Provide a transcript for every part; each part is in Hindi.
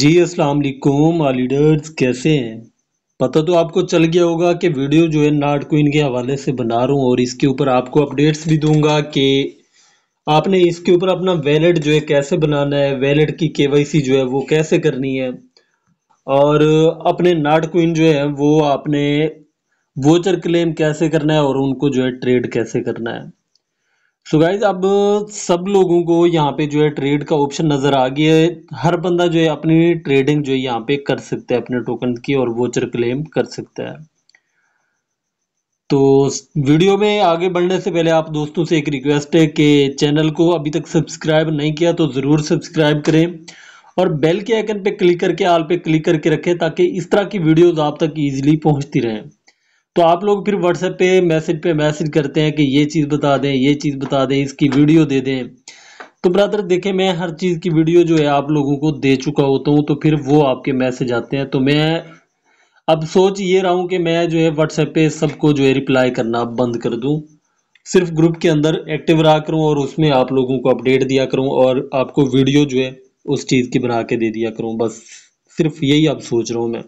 जी असलकुम लीडर्स कैसे हैं पता तो आपको चल गया होगा कि वीडियो जो है नाट क्वीन के हवाले से बना रहा हूँ और इसके ऊपर आपको अपडेट्स भी दूंगा कि आपने इसके ऊपर अपना वैलेट जो है कैसे बनाना है वैलेट की केवाईसी जो है वो कैसे करनी है और अपने नाट क्वीन जो है वो आपने वोचर क्लेम कैसे करना है और उनको जो है ट्रेड कैसे करना है सो so गाइज अब सब लोगों को यहाँ पे जो है ट्रेड का ऑप्शन नज़र आ गया है हर बंदा जो है अपनी ट्रेडिंग जो है यहाँ पे कर सकता है अपने टोकन की और वोचर क्लेम कर सकता है तो वीडियो में आगे बढ़ने से पहले आप दोस्तों से एक रिक्वेस्ट है कि चैनल को अभी तक सब्सक्राइब नहीं किया तो ज़रूर सब्सक्राइब करें और बेल के आइकन पे क्लिक करके आल पे क्लिक करके रखें ताकि इस तरह की वीडियोज़ आप तक ईजिली पहुँचती रहें तो आप लोग फिर व्हाट्सएप पे मैसेज पे मैसेज करते हैं कि ये चीज़ बता दें ये चीज़ बता दें इसकी वीडियो दे दें तो ब्रदर देखें मैं हर चीज़ की वीडियो जो है आप लोगों को दे चुका होता हूँ तो फिर वो आपके मैसेज आते हैं तो मैं अब सोच ये रहा हूँ कि मैं जो है व्हाट्सएप पे सबको जो है रिप्लाई करना बंद कर दूँ सिर्फ ग्रुप के अंदर एक्टिव रहा करूँ और उसमें आप लोगों को अपडेट दिया करूँ और आपको वीडियो जो है उस चीज़ की बना के दे दिया करूँ बस सिर्फ यही अब सोच रहा हूँ मैं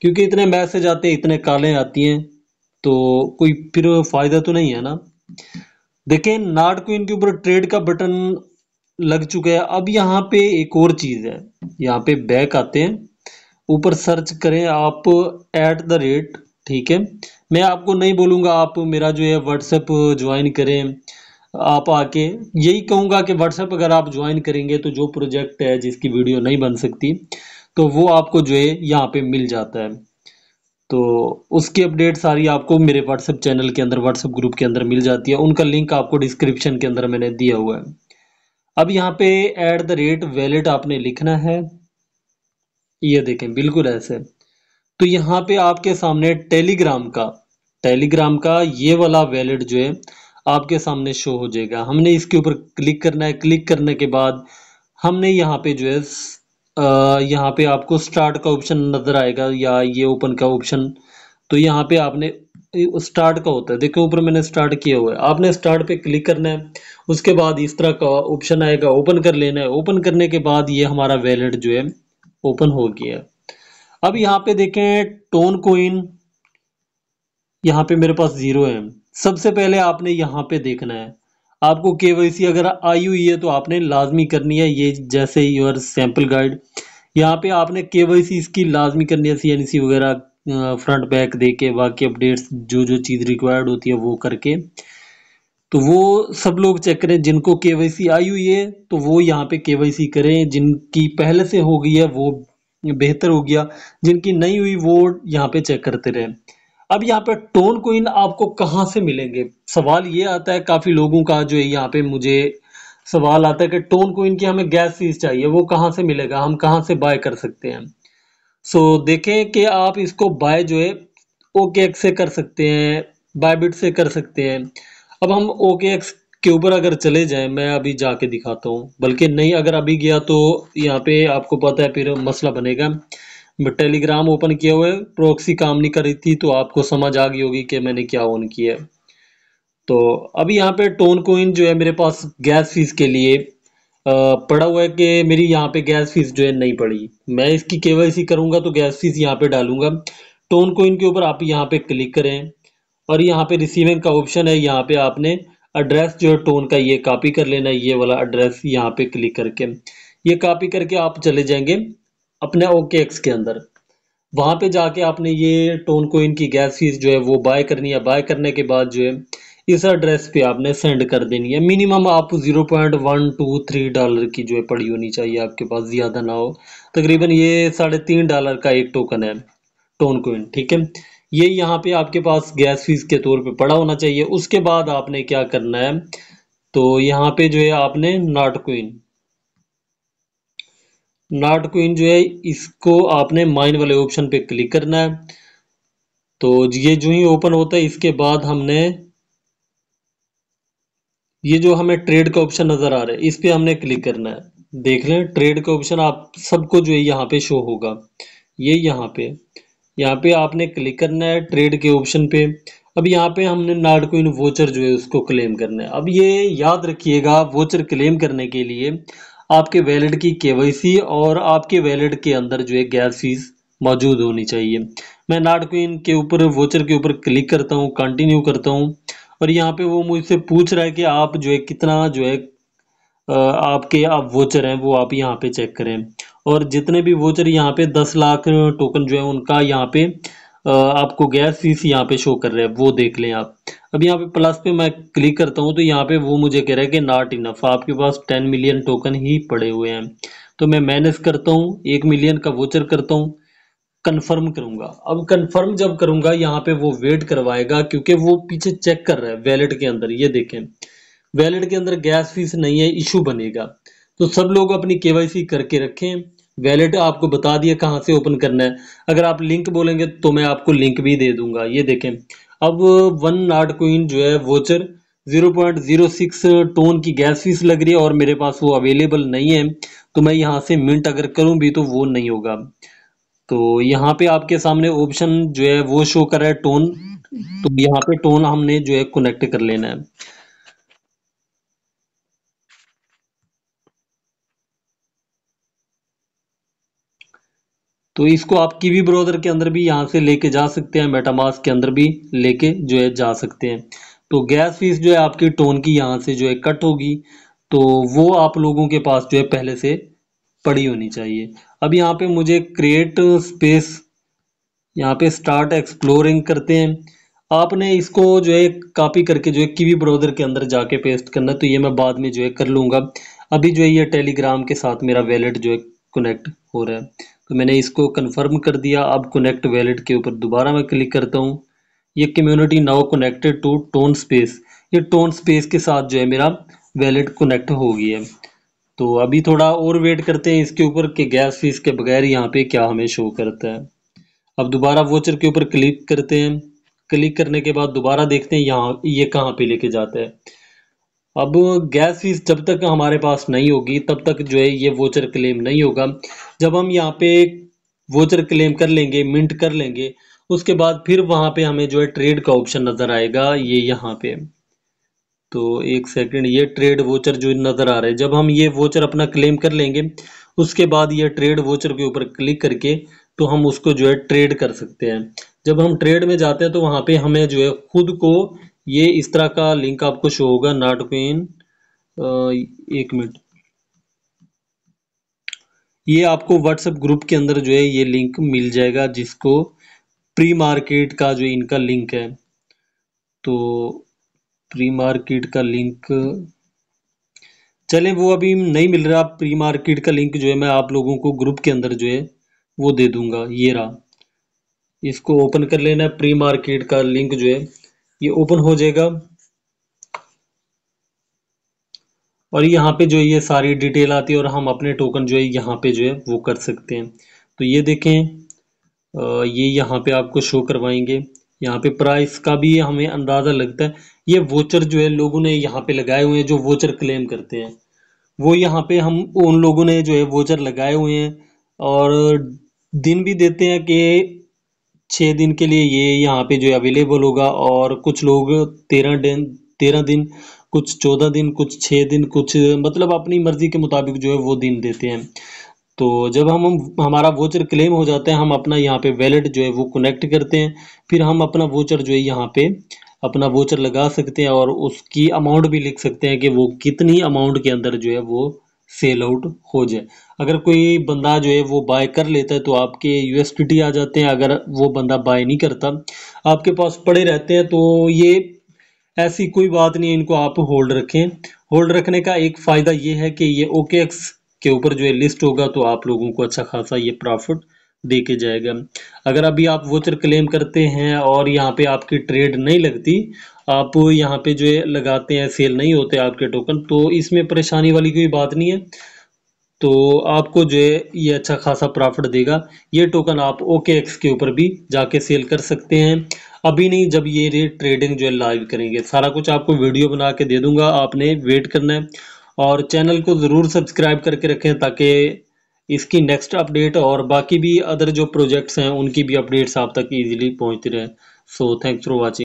क्योंकि इतने मैसेज आते हैं इतने कॉलें आती हैं तो कोई फिर फ़ायदा तो नहीं है ना देखें नाट को इनके ऊपर ट्रेड का बटन लग चुका है अब यहाँ पे एक और चीज़ है यहाँ पे बैक आते हैं ऊपर सर्च करें आप एट द रेट ठीक है मैं आपको नहीं बोलूंगा आप मेरा जो है व्हाट्सएप ज्वाइन करें आप आके यही कहूंगा कि व्हाट्सएप अगर आप ज्वाइन करेंगे तो जो प्रोजेक्ट है जिसकी वीडियो नहीं बन सकती तो वो आपको जो है यहाँ पे मिल जाता है तो उसकी अपडेट सारी आपको मेरे व्हाट्सएप चैनल के अंदर व्हाट्सएप ग्रुप के अंदर मिल जाती है उनका लिंक आपको डिस्क्रिप्शन के अंदर मैंने दिया हुआ है अब यहाँ पे एट द रेट वैलेट आपने लिखना है ये देखें बिल्कुल ऐसे तो यहाँ पे आपके सामने टेलीग्राम का टेलीग्राम का ये वाला वैलेट जो है आपके सामने शो हो जाएगा हमने इसके ऊपर क्लिक करना है क्लिक करने के बाद हमने यहाँ पे जो है यहाँ पे आपको स्टार्ट का ऑप्शन नज़र आएगा या ये ओपन का ऑप्शन तो यहाँ पे आपने स्टार्ट का होता है देखो ऊपर मैंने स्टार्ट किया हुआ है आपने स्टार्ट पे क्लिक करना है उसके बाद इस तरह का ऑप्शन आएगा ओपन कर लेना है ओपन करने के बाद ये हमारा वैलेट जो है ओपन हो गया है अब यहाँ पे देखें टोन कोइन यहाँ पे मेरे पास ज़ीरो है सबसे पहले आपने यहाँ पे देखना है आपको के अगर आई हुई है तो आपने लाजमी करनी है ये जैसे योर सैम्पल गाइड यहाँ पे आपने के इसकी लाजमी करनी है सी वगैरह फ्रंट बैक दे के बाकी अपडेट्स जो जो चीज़ रिक्वायर्ड होती है वो करके तो वो सब लोग चेक करें जिनको के आई हुई है तो वो यहाँ पे के करें जिनकी पहले से हो गई है वो बेहतर हो गया जिनकी नहीं हुई वो यहाँ पे चेक करते रहें अब यहाँ पर टोन कोइन आपको कहाँ से मिलेंगे सवाल ये आता है काफ़ी लोगों का जो है यहाँ पे मुझे सवाल आता है कि टोन कोइन की हमें गैस चीज चाहिए वो कहाँ से मिलेगा हम कहाँ से बाय कर सकते हैं सो so, देखें कि आप इसको बाय जो है ओके एक्स से कर सकते हैं बायबिट से कर सकते हैं अब हम ओके एक्स के ऊपर अगर चले जाएं मैं अभी जाके दिखाता हूँ बल्कि नहीं अगर अभी गया तो यहाँ पे आपको पता है फिर मसला बनेगा टेलीग्राम ओपन किए हुए प्रोक्सी काम नहीं कर रही थी तो आपको समझ आ गई होगी कि मैंने क्या ऑन किया है तो अभी यहाँ पे टोन कोइन जो है मेरे पास गैस फीस के लिए पड़ा हुआ है कि मेरी यहाँ पे गैस फीस जो है नहीं पड़ी मैं इसकी केवाईसी करूँगा तो गैस फीस यहाँ पे डालूंगा टोन कोइन के ऊपर आप यहाँ पे क्लिक करें और यहाँ पे रिसीविंग का ऑप्शन है यहाँ पे आपने एड्रेस जो है टोन का ये कॉपी कर लेना ये वाला एड्रेस यहाँ पे क्लिक करके ये कॉपी करके आप चले जाएंगे अपने ओके एक्स के अंदर वहाँ पे जाके आपने ये टोन कोइन की गैस फीस जो है वो बाय करनी है बाय करने के बाद जो है इस एड्रेस पे आपने सेंड कर देनी है मिनिमम आप zero point one two three dollar की जो है पड़ी होनी चाहिए आपके पास ज़्यादा ना हो तकरीबन ये साढ़े तीन डॉलर का एक टोकन है टोन कोइन ठीक है ये यहाँ पे आपके पास गैस फीस के तौर पे पड़ा होना चाहिए उसके बाद आपने क्या करना है तो यहाँ पे जो है आपने नॉट कोइन नॉट क्वीन जो है इसको आपने माइन वाले ऑप्शन पे क्लिक करना है तो ये जो ही ओपन होता है इसके बाद हमने ये जो हमें ट्रेड का ऑप्शन नज़र आ रहा है इस पर हमने क्लिक करना है देख लें ट्रेड का ऑप्शन आप सबको जो है यहाँ पे शो होगा ये यहाँ पे यहाँ पे आपने क्लिक करना है ट्रेड के ऑप्शन पे अब यहाँ पे हमने क्वीन वोचर जो है उसको क्लेम करना है अब ये याद रखिएगा वोचर क्लेम करने के लिए आपके वैलेट की केवाईसी और आपके वैलेट के अंदर जो है गैस फीस मौजूद होनी चाहिए मैं नाट क्वीन के ऊपर वोचर के ऊपर क्लिक करता हूँ कंटिन्यू करता हूँ और यहाँ पे वो मुझसे पूछ रहा है कि आप जो है कितना जो है आपके आप वोचर हैं वो आप यहाँ पे चेक करें और जितने भी वोचर यहाँ पे दस लाख टोकन जो है उनका यहाँ पे आपको गैस फीस यहाँ पे शो कर रहा है वो देख लें आप अब यहाँ पे प्लस पे मैं क्लिक करता हूँ तो यहाँ पे वो मुझे कह रहा है कि नॉट इनफ आपके पास टेन मिलियन टोकन ही पड़े हुए हैं तो मैं माइनस करता हूँ एक मिलियन का वोचर करता हूँ कंफर्म करूंगा अब कंफर्म जब करूंगा यहाँ पे वो वेट करवाएगा क्योंकि वो पीछे चेक कर रहा है वैलेट के अंदर ये देखें वैलेट के अंदर गैस फीस नहीं है इशू बनेगा तो सब लोग अपनी केवाईसी करके रखें वैलेट आपको बता दिया कहाँ से ओपन करना है अगर आप लिंक बोलेंगे तो मैं आपको लिंक भी दे दूंगा ये देखें अब वन नाट क्वीन जो है वोचर 0.06 टोन की गैस फीस लग रही है और मेरे पास वो अवेलेबल नहीं है तो मैं यहाँ से मिंट अगर करूँ भी तो वो नहीं होगा तो यहाँ पे आपके सामने ऑप्शन जो है वो शो कर रहा है टोन तो यहाँ पे टोन हमने जो है कनेक्ट कर लेना है तो इसको आप किवी ब्राउज़र के अंदर भी यहाँ से लेके जा सकते हैं मेटामास के अंदर भी लेके जो है जा सकते हैं तो गैस फीस जो है आपकी टोन की यहाँ से जो है कट होगी तो वो आप लोगों के पास जो है पहले से पड़ी होनी चाहिए अब यहाँ पे मुझे क्रिएट स्पेस यहाँ पे स्टार्ट एक्सप्लोरिंग करते हैं आपने इसको जो है कॉपी करके जो है किवी ब्राउज़र के अंदर जाके पेस्ट करना तो ये मैं बाद में जो है कर लूँगा अभी जो है ये टेलीग्राम के साथ मेरा वैलेट जो है कनेक्ट हो रहा है तो मैंने इसको कन्फर्म कर दिया अब कनेक्ट वैलेट के ऊपर दोबारा मैं क्लिक करता हूँ ये community now connected to TON space ये टोन स्पेस के साथ जो है मेरा वैलेट कनेक्ट हो गई है तो अभी थोड़ा और वेट करते हैं इसके ऊपर कि गैस फीस के बगैर यहाँ पे क्या हमें शो करता है अब दोबारा वोचर के ऊपर क्लिक करते हैं क्लिक करने के बाद दोबारा देखते हैं यहाँ ये कहाँ पे लेके जाता है अब गैस फीस जब तक हमारे पास नहीं होगी तब तक जो है ये वोचर क्लेम नहीं होगा जब हम यहाँ पे वोचर क्लेम कर लेंगे मिंट कर लेंगे उसके बाद फिर वहाँ पे हमें जो है ट्रेड का ऑप्शन नज़र आएगा ये यहाँ पे तो एक सेकंड ये ट्रेड वोचर जो नज़र आ रहे जब हम ये वोचर अपना क्लेम कर लेंगे उसके बाद ये ट्रेड वोचर के ऊपर क्लिक करके तो हम उसको जो है ट्रेड कर सकते हैं जब हम ट्रेड में जाते हैं तो वहाँ पे हमें जो है खुद को ये इस तरह का लिंक आपको शो होगा नॉट पेन एक मिनट ये आपको व्हाट्सएप ग्रुप के अंदर जो है ये लिंक मिल जाएगा जिसको प्री मार्केट का जो इनका लिंक है तो प्री मार्केट का लिंक चले वो अभी नहीं मिल रहा प्री मार्केट का लिंक जो है मैं आप लोगों को ग्रुप के अंदर जो है वो दे दूंगा ये रहा इसको ओपन कर लेना है प्री मार्केट का लिंक जो है ये ओपन हो जाएगा और यहाँ पे जो है ये सारी डिटेल आती है और हम अपने टोकन जो है यहाँ पे जो है वो कर सकते हैं तो ये देखें ये यहाँ पे आपको शो करवाएंगे यहाँ पे प्राइस का भी हमें अंदाज़ा लगता है ये वोचर जो है लोगों ने यहाँ पे लगाए हुए हैं जो वोचर क्लेम करते हैं वो यहाँ पे हम उन लोगों ने जो है वोचर लगाए हुए हैं और दिन भी देते हैं कि छः दिन के लिए ये यहाँ पे जो अवेलेबल होगा और कुछ लोग तेरह दिन तेरह दिन कुछ चौदह दिन कुछ छः दिन कुछ मतलब अपनी मर्ज़ी के मुताबिक जो है वो दिन देते हैं तो जब हम हमारा वोचर क्लेम हो जाता है हम अपना यहाँ पे वैलेट जो है वो कनेक्ट करते हैं फिर हम अपना वोचर जो है यहाँ पे अपना वोचर लगा सकते हैं और उसकी अमाउंट भी लिख सकते हैं कि वो कितनी अमाउंट के अंदर जो है वो सेल आउट हो जाए अगर कोई बंदा जो है वो बाय कर लेता है तो आपके टी आ जाते हैं अगर वो बंदा बाय नहीं करता आपके पास पड़े रहते हैं तो ये ऐसी कोई बात नहीं है इनको आप होल्ड रखें होल्ड रखने का एक फ़ायदा ये है कि ये ओके एक्स के ऊपर जो है लिस्ट होगा तो आप लोगों को अच्छा खासा ये प्रॉफिट दे के जाएगा अगर अभी आप वोचर क्लेम करते हैं और यहाँ पे आपकी ट्रेड नहीं लगती आप यहाँ पे जो है लगाते हैं सेल नहीं होते आपके टोकन तो इसमें परेशानी वाली कोई बात नहीं है तो आपको जो है ये अच्छा खासा प्रॉफिट देगा ये टोकन आप ओके एक्स के ऊपर भी जाके सेल कर सकते हैं अभी नहीं जब ये रेट ट्रेडिंग जो है लाइव करेंगे सारा कुछ आपको वीडियो बना के दे दूंगा आपने वेट करना है और चैनल को ज़रूर सब्सक्राइब करके रखें ताकि इसकी नेक्स्ट अपडेट और बाकी भी अदर जो प्रोजेक्ट्स हैं उनकी भी अपडेट्स आप तक ईजिली पहुँचती रहे सो थैंक्स फॉर वॉचिंग